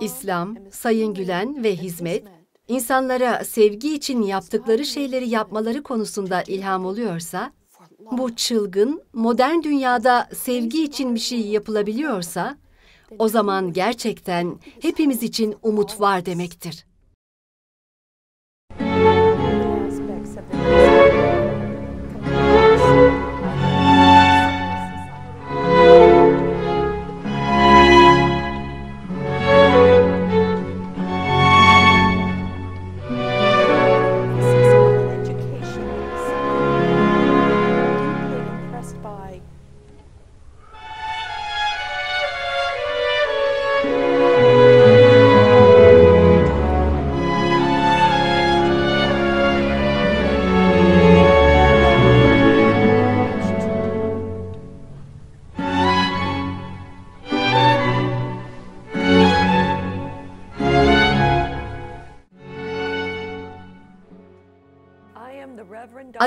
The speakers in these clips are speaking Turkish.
İslam, Sayın Gülen ve hizmet, insanlara sevgi için yaptıkları şeyleri yapmaları konusunda ilham oluyorsa, bu çılgın, modern dünyada sevgi için bir şey yapılabiliyorsa, o zaman gerçekten hepimiz için umut var demektir.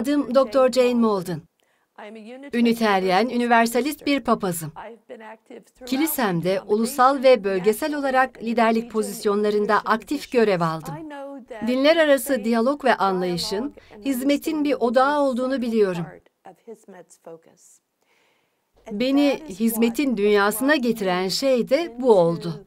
Adım Doktor Jane Molden. Üniteryen, üniversalist bir papazım. Kilisemde ulusal ve bölgesel olarak liderlik pozisyonlarında aktif görev aldım. Dinler arası diyalog ve anlayışın hizmetin bir odağı olduğunu biliyorum. Beni hizmetin dünyasına getiren şey de bu oldu.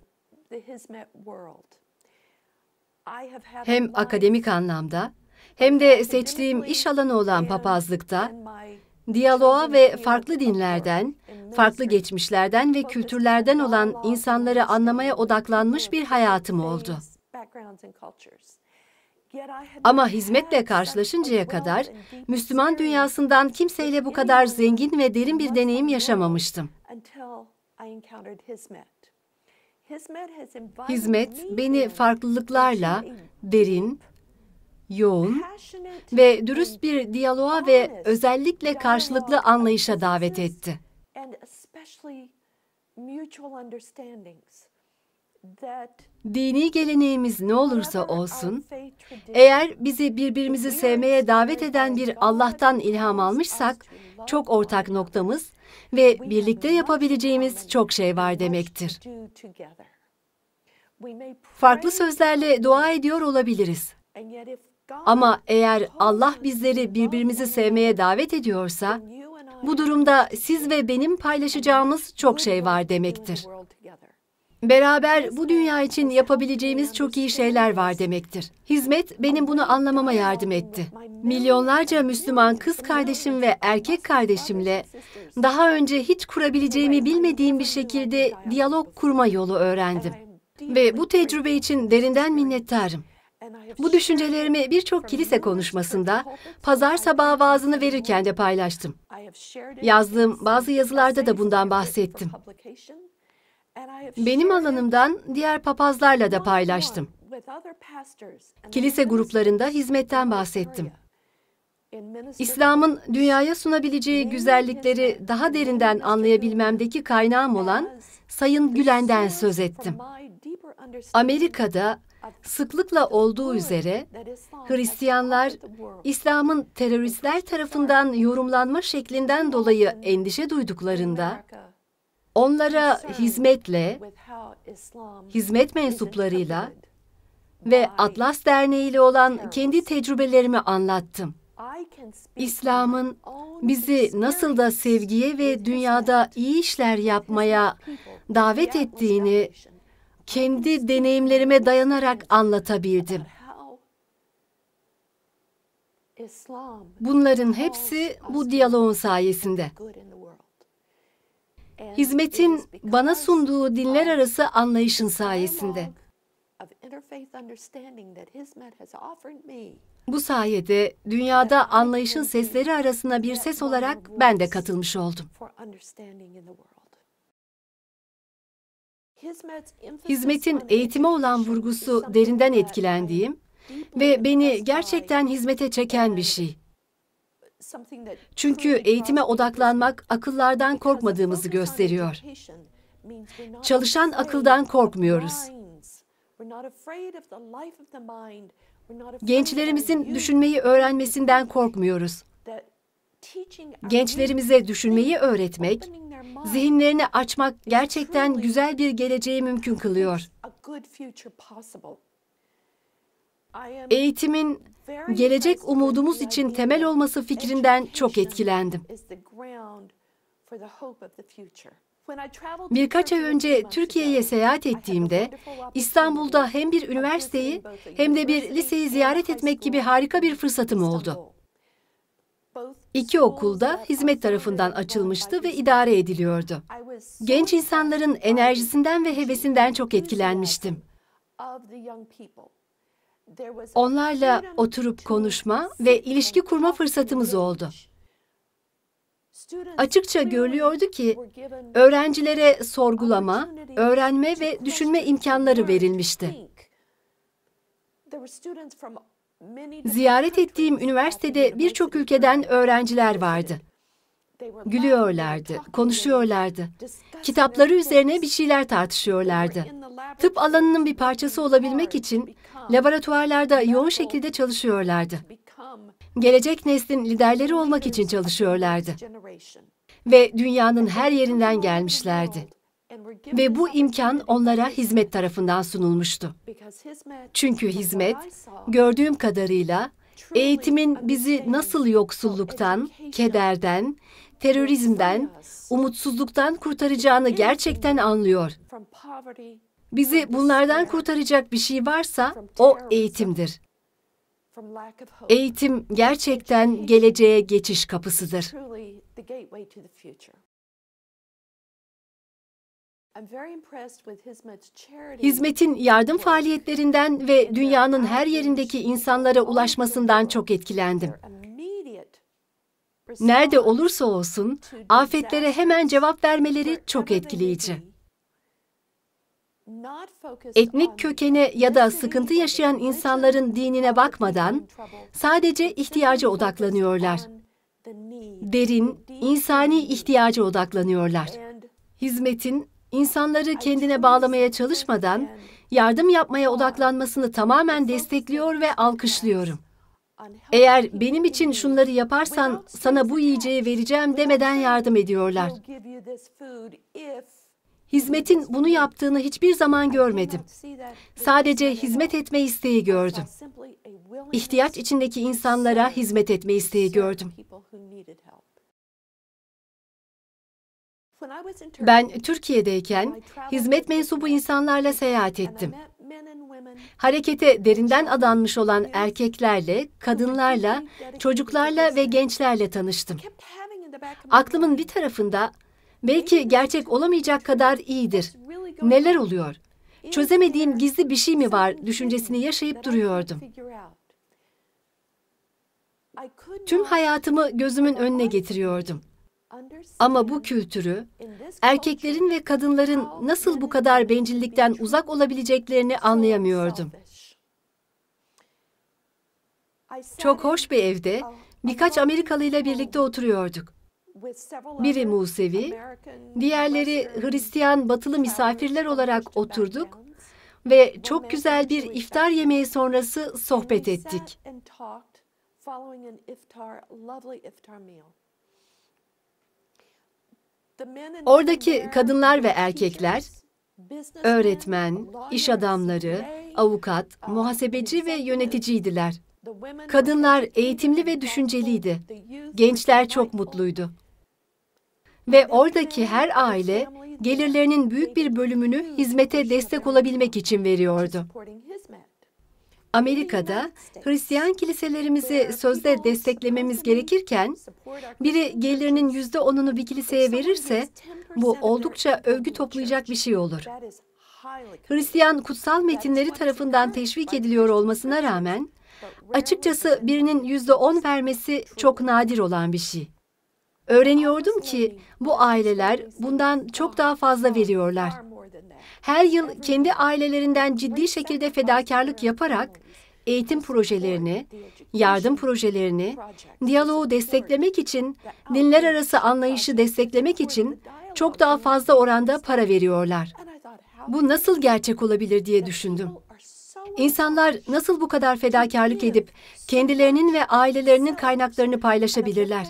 Hem akademik anlamda hem de seçtiğim iş alanı olan papazlıkta diyaloğa ve farklı dinlerden, farklı geçmişlerden ve kültürlerden olan insanları anlamaya odaklanmış bir hayatım oldu. Ama hizmetle karşılaşıncaya kadar Müslüman dünyasından kimseyle bu kadar zengin ve derin bir deneyim yaşamamıştım. Hizmet beni farklılıklarla derin, yoğun ve dürüst bir diyaloğa ve özellikle karşılıklı anlayışa davet etti. Dini geleneğimiz ne olursa olsun, eğer bizi birbirimizi sevmeye davet eden bir Allah'tan ilham almışsak, çok ortak noktamız ve birlikte yapabileceğimiz çok şey var demektir. Farklı sözlerle dua ediyor olabiliriz. Ama eğer Allah bizleri birbirimizi sevmeye davet ediyorsa, bu durumda siz ve benim paylaşacağımız çok şey var demektir. Beraber bu dünya için yapabileceğimiz çok iyi şeyler var demektir. Hizmet benim bunu anlamama yardım etti. Milyonlarca Müslüman kız kardeşim ve erkek kardeşimle daha önce hiç kurabileceğimi bilmediğim bir şekilde diyalog kurma yolu öğrendim. Ve bu tecrübe için derinden minnettarım. Bu düşüncelerimi birçok kilise konuşmasında, pazar sabahı vaazını verirken de paylaştım. Yazdığım bazı yazılarda da bundan bahsettim. Benim alanımdan diğer papazlarla da paylaştım. Kilise gruplarında hizmetten bahsettim. İslam'ın dünyaya sunabileceği güzellikleri daha derinden anlayabilmemdeki kaynağım olan Sayın Gülen'den söz ettim. Amerika'da Sıklıkla olduğu üzere Hristiyanlar İslam'ın teröristler tarafından yorumlanma şeklinden dolayı endişe duyduklarında onlara hizmetle, hizmet mensuplarıyla ve Atlas Derneği ile olan kendi tecrübelerimi anlattım. İslam'ın bizi nasıl da sevgiye ve dünyada iyi işler yapmaya davet ettiğini kendi deneyimlerime dayanarak anlatabildim. Bunların hepsi bu diyaloğun sayesinde. Hizmetin bana sunduğu dinler arası anlayışın sayesinde. Bu sayede dünyada anlayışın sesleri arasına bir ses olarak ben de katılmış oldum. Hizmetin eğitime olan vurgusu derinden etkilendiğim ve beni gerçekten hizmete çeken bir şey. Çünkü eğitime odaklanmak akıllardan korkmadığımızı gösteriyor. Çalışan akıldan korkmuyoruz. Gençlerimizin düşünmeyi öğrenmesinden korkmuyoruz. Gençlerimize düşünmeyi öğretmek, zihinlerini açmak gerçekten güzel bir geleceği mümkün kılıyor. Eğitimin gelecek umudumuz için temel olması fikrinden çok etkilendim. Birkaç ay önce Türkiye'ye seyahat ettiğimde İstanbul'da hem bir üniversiteyi hem de bir liseyi ziyaret etmek gibi harika bir fırsatım oldu. İki okulda hizmet tarafından açılmıştı ve idare ediliyordu. Genç insanların enerjisinden ve hevesinden çok etkilenmiştim. Onlarla oturup konuşma ve ilişki kurma fırsatımız oldu. Açıkça görülüyordu ki öğrencilere sorgulama, öğrenme ve düşünme imkanları verilmişti. Ziyaret ettiğim üniversitede birçok ülkeden öğrenciler vardı. Gülüyorlardı, konuşuyorlardı. Kitapları üzerine bir şeyler tartışıyorlardı. Tıp alanının bir parçası olabilmek için laboratuvarlarda yoğun şekilde çalışıyorlardı. Gelecek neslin liderleri olmak için çalışıyorlardı. Ve dünyanın her yerinden gelmişlerdi. Ve bu imkan onlara hizmet tarafından sunulmuştu. Çünkü hizmet, gördüğüm kadarıyla eğitimin bizi nasıl yoksulluktan, kederden, terörizmden, umutsuzluktan kurtaracağını gerçekten anlıyor. Bizi bunlardan kurtaracak bir şey varsa o eğitimdir. Eğitim gerçekten geleceğe geçiş kapısıdır. Hizmetin yardım faaliyetlerinden ve dünyanın her yerindeki insanlara ulaşmasından çok etkilendim. Nerede olursa olsun afetlere hemen cevap vermeleri çok etkileyici. Etnik kökene ya da sıkıntı yaşayan insanların dinine bakmadan sadece ihtiyaca odaklanıyorlar. Derin, insani ihtiyaca odaklanıyorlar. Hizmetin İnsanları kendine bağlamaya çalışmadan yardım yapmaya odaklanmasını tamamen destekliyor ve alkışlıyorum. Eğer benim için şunları yaparsan sana bu yiyeceği vereceğim demeden yardım ediyorlar. Hizmetin bunu yaptığını hiçbir zaman görmedim. Sadece hizmet etme isteği gördüm. İhtiyaç içindeki insanlara hizmet etme isteği gördüm. Ben Türkiye'deyken hizmet mensubu insanlarla seyahat ettim. Harekete derinden adanmış olan erkeklerle, kadınlarla, çocuklarla ve gençlerle tanıştım. Aklımın bir tarafında belki gerçek olamayacak kadar iyidir. Neler oluyor? Çözemediğim gizli bir şey mi var düşüncesini yaşayıp duruyordum. Tüm hayatımı gözümün önüne getiriyordum. Ama bu kültürü erkeklerin ve kadınların nasıl bu kadar bencillikten uzak olabileceklerini anlayamıyordum. Çok hoş bir evde birkaç Amerikalı ile birlikte oturuyorduk. Biri Musevi, diğerleri Hristiyan batılı misafirler olarak oturduk ve çok güzel bir iftar yemeği sonrası sohbet ettik. Oradaki kadınlar ve erkekler, öğretmen, iş adamları, avukat, muhasebeci ve yöneticiydiler. Kadınlar eğitimli ve düşünceliydi. Gençler çok mutluydu. Ve oradaki her aile gelirlerinin büyük bir bölümünü hizmete destek olabilmek için veriyordu. Amerika'da Hristiyan kiliselerimizi sözde desteklememiz gerekirken, biri gelirinin yüzde onunu bir kiliseye verirse, bu oldukça övgü toplayacak bir şey olur. Hristiyan kutsal metinleri tarafından teşvik ediliyor olmasına rağmen, açıkçası birinin yüzde on vermesi çok nadir olan bir şey. Öğreniyordum ki bu aileler bundan çok daha fazla veriyorlar. Her yıl kendi ailelerinden ciddi şekilde fedakarlık yaparak eğitim projelerini, yardım projelerini, diyaloğu desteklemek için, dinler arası anlayışı desteklemek için çok daha fazla oranda para veriyorlar. Bu nasıl gerçek olabilir diye düşündüm. İnsanlar nasıl bu kadar fedakarlık edip kendilerinin ve ailelerinin kaynaklarını paylaşabilirler?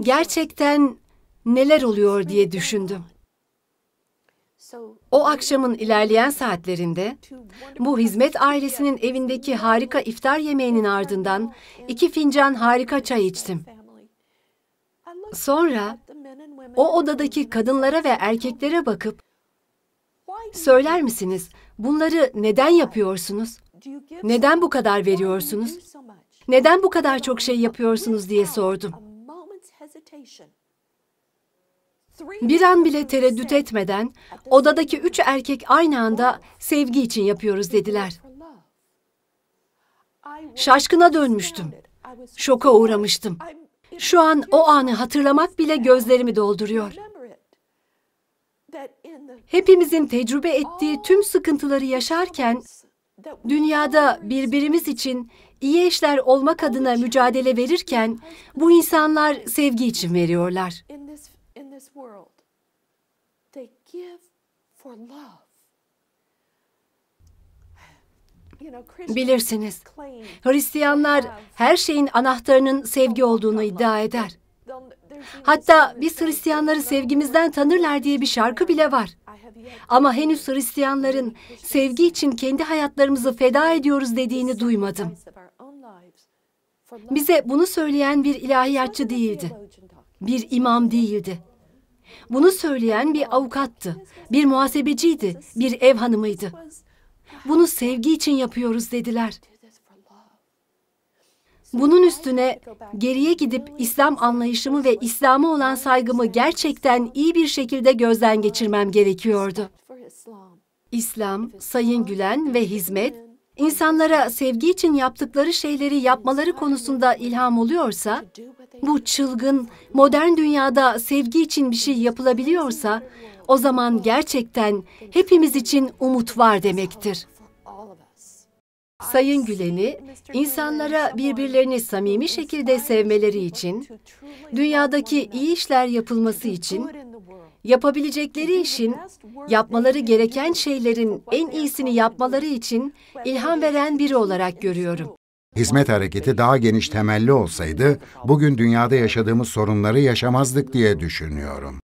Gerçekten neler oluyor diye düşündüm. O akşamın ilerleyen saatlerinde bu hizmet ailesinin evindeki harika iftar yemeğinin ardından iki fincan harika çay içtim. Sonra o odadaki kadınlara ve erkeklere bakıp söyler misiniz bunları neden yapıyorsunuz? Neden bu kadar veriyorsunuz? Neden bu kadar çok şey yapıyorsunuz diye sordum. Bir an bile tereddüt etmeden odadaki üç erkek aynı anda sevgi için yapıyoruz dediler. Şaşkına dönmüştüm. Şoka uğramıştım. Şu an o anı hatırlamak bile gözlerimi dolduruyor. Hepimizin tecrübe ettiği tüm sıkıntıları yaşarken dünyada birbirimiz için iyi eşler olmak adına mücadele verirken bu insanlar sevgi için veriyorlar this world. They give for love. Bilirsiniz, Hristiyanlar her şeyin anahtarının sevgi olduğunu iddia eder. Hatta biz Hristiyanları sevgimizden tanırlar diye bir şarkı bile var. Ama henüz Hristiyanların sevgi için kendi hayatlarımızı feda ediyoruz dediğini duymadım. Bize bunu söyleyen bir ilahiyatçı değildi. Bir imam değildi. Bunu söyleyen bir avukattı, bir muhasebeciydi, bir ev hanımıydı. Bunu sevgi için yapıyoruz dediler. Bunun üstüne geriye gidip İslam anlayışımı ve İslam'a olan saygımı gerçekten iyi bir şekilde gözden geçirmem gerekiyordu. İslam, Sayın Gülen ve hizmet İnsanlara sevgi için yaptıkları şeyleri yapmaları konusunda ilham oluyorsa, bu çılgın, modern dünyada sevgi için bir şey yapılabiliyorsa, o zaman gerçekten hepimiz için umut var demektir. Sayın Gülen'i insanlara birbirlerini samimi şekilde sevmeleri için, dünyadaki iyi işler yapılması için, Yapabilecekleri işin, yapmaları gereken şeylerin en iyisini yapmaları için ilham veren biri olarak görüyorum. Hizmet hareketi daha geniş temelli olsaydı bugün dünyada yaşadığımız sorunları yaşamazdık diye düşünüyorum.